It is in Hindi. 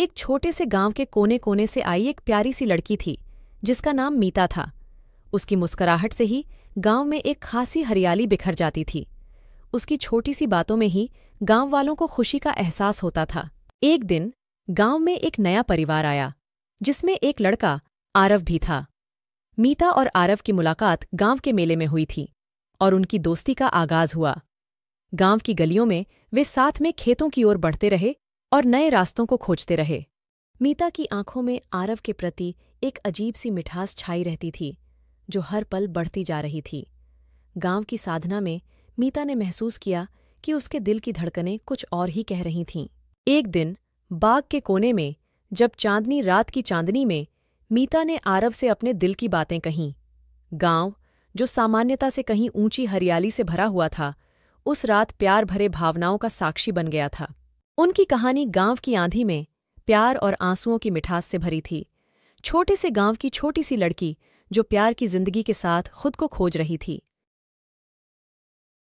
एक छोटे से गांव के कोने कोने से आई एक प्यारी सी लड़की थी जिसका नाम मीता था उसकी मुस्कुराहट से ही गांव में एक खासी हरियाली बिखर जाती थी उसकी छोटी सी बातों में ही गांव वालों को खुशी का एहसास होता था एक दिन गांव में एक नया परिवार आया जिसमें एक लड़का आरव भी था मीता और आरव की मुलाकात गांव के मेले में हुई थी और उनकी दोस्ती का आगाज हुआ गांव की गलियों में वे साथ में खेतों की ओर बढ़ते रहे और नए रास्तों को खोजते रहे मीता की आंखों में आरव के प्रति एक अजीब सी मिठास छाई रहती थी जो हर पल बढ़ती जा रही थी गांव की साधना में मीता ने महसूस किया कि उसके दिल की धड़कनें कुछ और ही कह रही थीं एक दिन बाग के कोने में जब चांदनी रात की चांदनी में मीता ने आरव से अपने दिल की बातें कहीं गांव जो सामान्यता से कहीं ऊंची हरियाली से भरा हुआ था उस रात प्यार भरे भावनाओं का साक्षी बन गया था उनकी कहानी गांव की आंधी में प्यार और आंसुओं की मिठास से भरी थी छोटे से गांव की छोटी सी लड़की जो प्यार की जिंदगी के साथ खुद को खोज रही थी